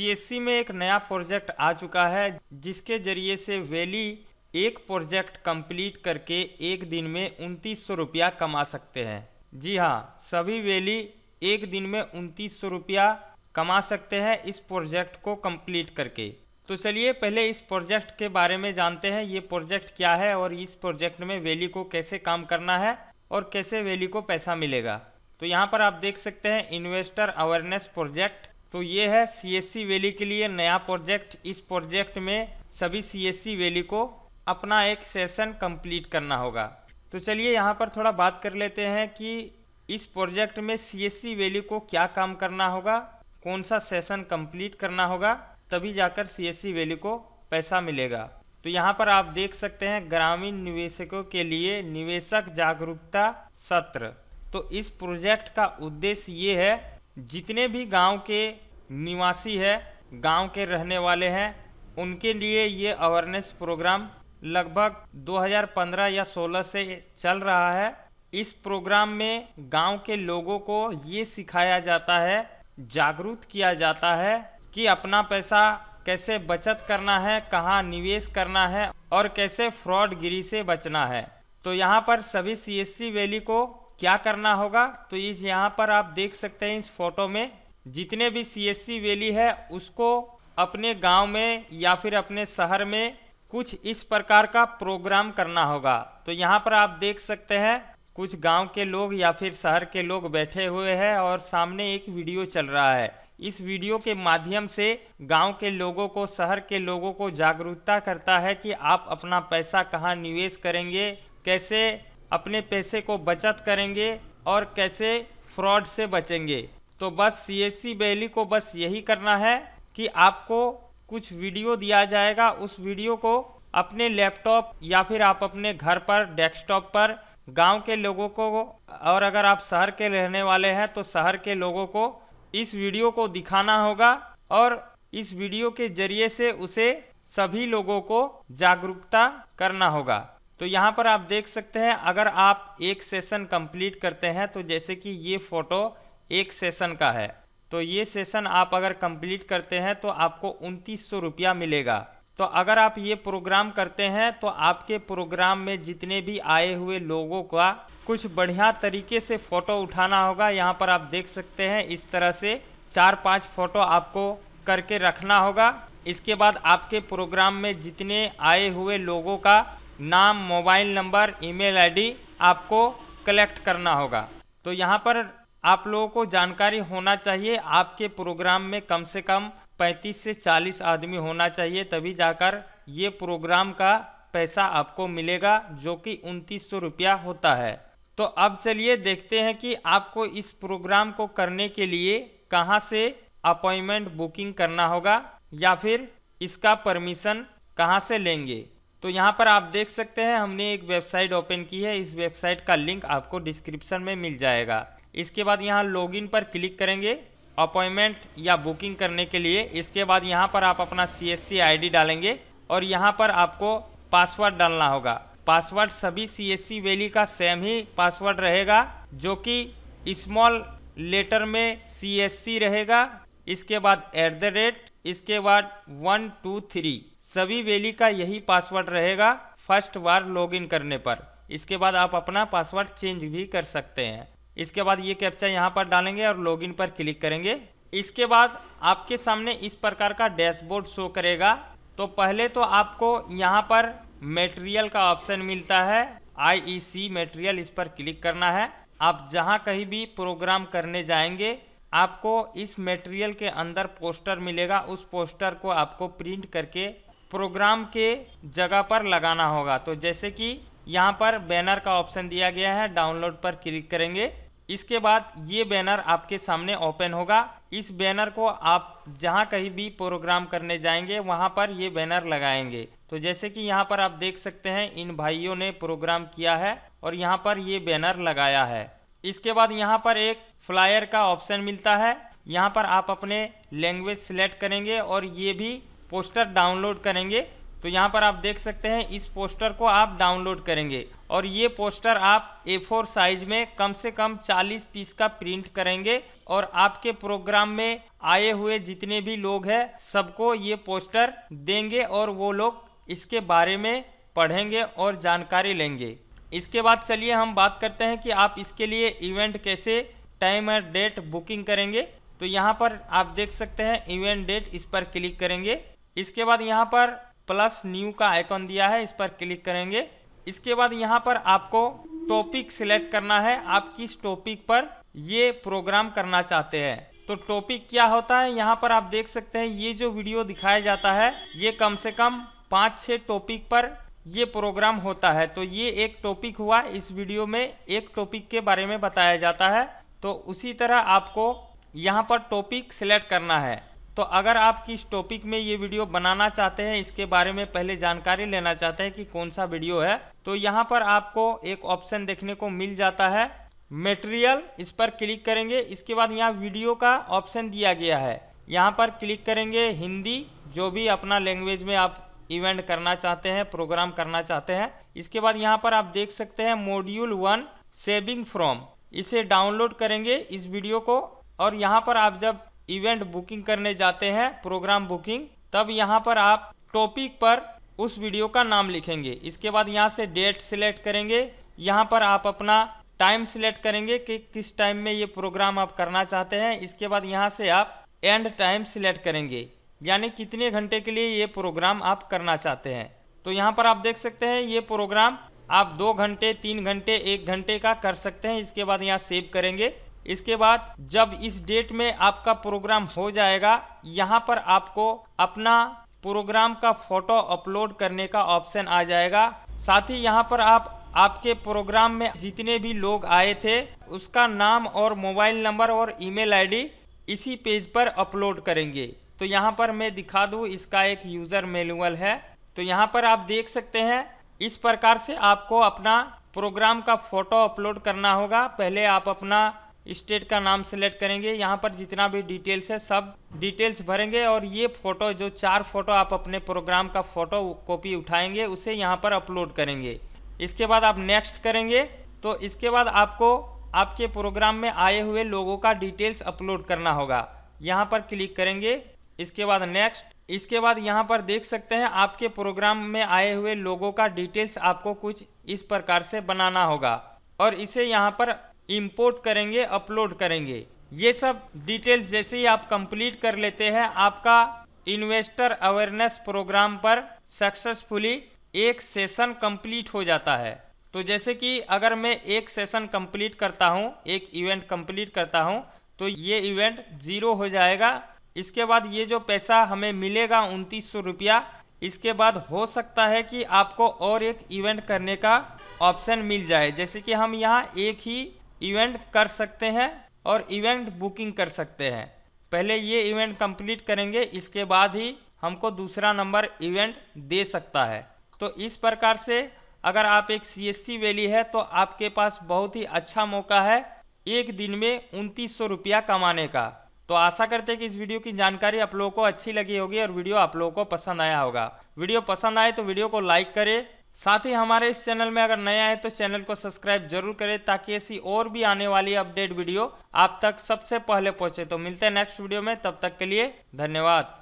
CSC में एक नया प्रोजेक्ट आ चुका है जिसके जरिए से वैली एक प्रोजेक्ट कंप्लीट करके एक दिन में उनतीस सौ रुपया कमा सकते हैं जी हाँ सभी वैली एक दिन में उनतीस सौ रुपया कमा सकते हैं इस प्रोजेक्ट को कंप्लीट करके तो चलिए पहले इस प्रोजेक्ट के बारे में जानते हैं ये प्रोजेक्ट क्या है और इस प्रोजेक्ट में वैली को कैसे काम करना है और कैसे वैली को पैसा मिलेगा तो यहाँ पर आप देख सकते हैं इन्वेस्टर अवेयरनेस प्रोजेक्ट तो ये है सीएससी वैली के लिए नया प्रोजेक्ट इस प्रोजेक्ट में सभी सीएससी वैली को अपना एक सेशन कंप्लीट करना होगा तो चलिए यहाँ पर थोड़ा बात कर लेते हैं कि इस प्रोजेक्ट में सीएससी वैली को क्या काम करना होगा कौन सा सेशन कंप्लीट करना होगा तभी जाकर सीएससी वैली को पैसा मिलेगा तो यहाँ पर आप देख सकते हैं ग्रामीण निवेशकों के लिए निवेशक जागरूकता सत्र तो इस प्रोजेक्ट का उद्देश्य ये है जितने भी गांव के निवासी है गांव के रहने वाले हैं उनके लिए ये अवेयरनेस प्रोग्राम लगभग 2015 या 16 से चल रहा है इस प्रोग्राम में गांव के लोगों को ये सिखाया जाता है जागरूक किया जाता है कि अपना पैसा कैसे बचत करना है कहाँ निवेश करना है और कैसे फ्रॉड गिरी से बचना है तो यहाँ पर सभी सी वैली को क्या करना होगा तो इस यहाँ पर आप देख सकते हैं इस फोटो में जितने भी सी वैली है उसको अपने गांव में या फिर अपने शहर में कुछ इस प्रकार का प्रोग्राम करना होगा तो यहाँ पर आप देख सकते हैं कुछ गांव के लोग या फिर शहर के लोग बैठे हुए हैं और सामने एक वीडियो चल रहा है इस वीडियो के माध्यम से गांव के लोगों को शहर के लोगों को जागरूकता करता है कि आप अपना पैसा कहाँ निवेश करेंगे कैसे अपने पैसे को बचत करेंगे और कैसे फ्रॉड से बचेंगे तो बस सी एस सी बैली को बस यही करना है कि आपको कुछ वीडियो दिया जाएगा उस वीडियो को अपने लैपटॉप या फिर आप अपने घर पर डेस्कटॉप पर गांव के लोगों को और अगर आप शहर के रहने वाले हैं तो शहर के लोगों को इस वीडियो को दिखाना होगा और इस वीडियो के जरिए से उसे सभी लोगों को जागरूकता करना होगा तो यहाँ पर आप देख सकते हैं अगर आप एक सेशन कंप्लीट करते हैं तो जैसे कि ये फ़ोटो एक सेशन का है तो ये सेशन आप अगर कंप्लीट करते हैं तो आपको उनतीस सौ रुपया मिलेगा तो अगर आप ये प्रोग्राम करते हैं तो आपके प्रोग्राम में जितने भी आए हुए लोगों का कुछ बढ़िया तरीके से फ़ोटो उठाना होगा यहाँ पर आप देख सकते हैं इस तरह से चार पाँच फ़ोटो आपको करके रखना होगा इसके बाद आपके प्रोग्राम में जितने आए हुए लोगों का नाम मोबाइल नंबर ईमेल आईडी आपको कलेक्ट करना होगा तो यहाँ पर आप लोगों को जानकारी होना चाहिए आपके प्रोग्राम में कम से कम 35 से 40 आदमी होना चाहिए तभी जाकर ये प्रोग्राम का पैसा आपको मिलेगा जो कि उनतीस सौ रुपया होता है तो अब चलिए देखते हैं कि आपको इस प्रोग्राम को करने के लिए कहाँ से अपॉइंटमेंट बुकिंग करना होगा या फिर इसका परमिशन कहाँ से लेंगे तो यहाँ पर आप देख सकते हैं हमने एक वेबसाइट ओपन की है इस वेबसाइट का लिंक आपको डिस्क्रिप्शन में मिल जाएगा इसके बाद यहाँ लॉगिन पर क्लिक करेंगे अपॉइंटमेंट या बुकिंग करने के लिए इसके बाद यहाँ पर आप अपना सी एस डालेंगे और यहाँ पर आपको पासवर्ड डालना होगा पासवर्ड सभी सी एस वैली का सेम ही पासवर्ड रहेगा जो कि स्मॉल लेटर में सी एस रहेगा इसके बाद एट द रेट इसके बाद वन टू थ्री सभी वैली का यही पासवर्ड रहेगा फर्स्ट बार लॉगिन करने पर इसके बाद आप अपना पासवर्ड चेंज भी कर सकते हैं इसके बाद ये कैप्चा यहाँ पर डालेंगे और लॉगिन पर क्लिक करेंगे इसके बाद आपके सामने इस प्रकार का डैशबोर्ड शो करेगा तो पहले तो आपको यहाँ पर मेटेरियल का ऑप्शन मिलता है आई ई e सी मटेरियल इस पर क्लिक करना है आप जहाँ कहीं भी प्रोग्राम करने जाएंगे आपको इस मटेरियल के अंदर पोस्टर मिलेगा उस पोस्टर को आपको प्रिंट करके प्रोग्राम के जगह पर लगाना होगा तो जैसे कि यहाँ पर बैनर का ऑप्शन दिया गया है डाउनलोड पर क्लिक करेंगे इसके बाद ये बैनर आपके सामने ओपन होगा इस बैनर को आप जहाँ कहीं भी प्रोग्राम करने जाएंगे वहाँ पर ये बैनर लगाएंगे तो जैसे कि यहाँ पर आप देख सकते हैं इन भाइयों ने प्रोग्राम किया है और यहाँ पर ये बैनर लगाया है इसके बाद यहाँ पर एक फ्लायर का ऑप्शन मिलता है यहाँ पर आप अपने लैंग्वेज सिलेक्ट करेंगे और ये भी पोस्टर डाउनलोड करेंगे तो यहाँ पर आप देख सकते हैं इस पोस्टर को आप डाउनलोड करेंगे और ये पोस्टर आप ए फोर साइज में कम से कम 40 पीस का प्रिंट करेंगे और आपके प्रोग्राम में आए हुए जितने भी लोग हैं सबको ये पोस्टर देंगे और वो लोग इसके बारे में पढ़ेंगे और जानकारी लेंगे इसके बाद चलिए हम बात करते हैं कि आप इसके लिए इवेंट कैसे टाइम और डेट बुकिंग करेंगे तो यहाँ पर आप देख सकते हैं इवेंट डेट इस पर क्लिक करेंगे इसके बाद यहाँ पर प्लस न्यू का आइकॉन दिया है इस पर क्लिक करेंगे इसके बाद यहाँ पर आपको टॉपिक सिलेक्ट करना है आप किस टॉपिक पर ये प्रोग्राम करना चाहते हैं तो टॉपिक क्या होता है यहाँ पर आप देख सकते हैं ये जो वीडियो दिखाया जाता है ये कम से कम पाँच छः टॉपिक पर ये प्रोग्राम होता है तो ये एक टॉपिक हुआ इस वीडियो में एक टॉपिक के बारे में बताया जाता है तो उसी तरह आपको यहाँ पर टॉपिक सिलेक्ट करना है तो अगर आप किस टॉपिक में ये वीडियो बनाना चाहते हैं इसके बारे में पहले जानकारी लेना चाहते हैं कि कौन सा वीडियो है तो यहाँ पर आपको एक ऑप्शन देखने को मिल जाता है मेटेरियल इस पर क्लिक करेंगे इसके बाद यहाँ वीडियो का ऑप्शन दिया गया है यहाँ पर क्लिक करेंगे हिंदी जो भी अपना लैंग्वेज में आप इवेंट करना चाहते हैं प्रोग्राम करना चाहते हैं इसके बाद यहाँ पर आप देख सकते हैं मॉड्यूल वन सेविंग फ्रॉम इसे डाउनलोड करेंगे इस वीडियो को और यहाँ पर आप जब इवेंट बुकिंग करने जाते हैं प्रोग्राम बुकिंग तब यहाँ पर आप टॉपिक पर उस वीडियो का नाम लिखेंगे इसके बाद यहाँ से डेट सिलेक्ट करेंगे यहाँ पर आप अपना टाइम सिलेक्ट करेंगे कि किस टाइम में ये प्रोग्राम आप करना चाहते हैं इसके बाद यहाँ से आप एंड टाइम सिलेक्ट करेंगे यानी कितने घंटे के लिए ये प्रोग्राम आप करना चाहते हैं तो यहाँ पर आप देख सकते हैं ये प्रोग्राम आप दो घंटे तीन घंटे एक घंटे का कर सकते हैं इसके बाद यहाँ सेव करेंगे इसके बाद जब इस डेट में आपका प्रोग्राम हो जाएगा यहाँ पर आपको अपना प्रोग्राम का फोटो अपलोड करने का ऑप्शन आ जाएगा साथ ही यहाँ पर आप आपके प्रोग्राम में जितने भी लोग आए थे उसका नाम और मोबाइल नंबर और ईमेल आईडी इसी पेज पर अपलोड करेंगे तो यहाँ पर मैं दिखा दूँ इसका एक यूज़र मेनुअल है तो यहाँ पर आप देख सकते हैं इस प्रकार से आपको अपना प्रोग्राम का फ़ोटो अपलोड करना होगा पहले आप अपना स्टेट का नाम सेलेक्ट करेंगे यहाँ पर जितना भी डिटेल्स है सब डिटेल्स भरेंगे और ये फ़ोटो जो चार फ़ोटो आप अपने प्रोग्राम का फ़ोटो कॉपी उठाएंगे उसे यहाँ पर अपलोड करेंगे इसके बाद आप नेक्स्ट करेंगे तो इसके बाद आपको आपके प्रोग्राम में आए हुए लोगों का डिटेल्स अपलोड करना होगा यहाँ पर क्लिक करेंगे इसके बाद नेक्स्ट इसके बाद यहाँ पर देख सकते हैं आपके प्रोग्राम में आए हुए लोगों का डिटेल्स आपको कुछ इस प्रकार से बनाना होगा और इसे यहाँ पर इंपोर्ट करेंगे अपलोड करेंगे ये सब डिटेल्स जैसे ही आप कंप्लीट कर लेते हैं आपका इन्वेस्टर अवेयरनेस प्रोग्राम पर सक्सेसफुली एक सेशन कंप्लीट हो जाता है तो जैसे कि अगर मैं एक सेशन कंप्लीट करता हूँ एक इवेंट कंप्लीट करता हूँ तो ये इवेंट ज़ीरो हो जाएगा इसके बाद ये जो पैसा हमें मिलेगा उनतीस सौ रुपया इसके बाद हो सकता है कि आपको और एक इवेंट करने का ऑप्शन मिल जाए जैसे कि हम यहाँ एक ही इवेंट कर सकते हैं और इवेंट बुकिंग कर सकते हैं पहले ये इवेंट कंप्लीट करेंगे इसके बाद ही हमको दूसरा नंबर इवेंट दे सकता है तो इस प्रकार से अगर आप एक सी एस वैली है तो आपके पास बहुत ही अच्छा मौका है एक दिन में उनतीस सौ रुपया कमाने का तो आशा करते हैं कि इस वीडियो की जानकारी आप लोगों को अच्छी लगी होगी और वीडियो आप लोगों को पसंद आया होगा वीडियो पसंद आए तो वीडियो को लाइक करें साथ ही हमारे इस चैनल में अगर नए आए तो चैनल को सब्सक्राइब जरूर करें ताकि ऐसी और भी आने वाली अपडेट वीडियो आप तक सबसे पहले पहुंचे तो मिलते हैं नेक्स्ट वीडियो में तब तक के लिए धन्यवाद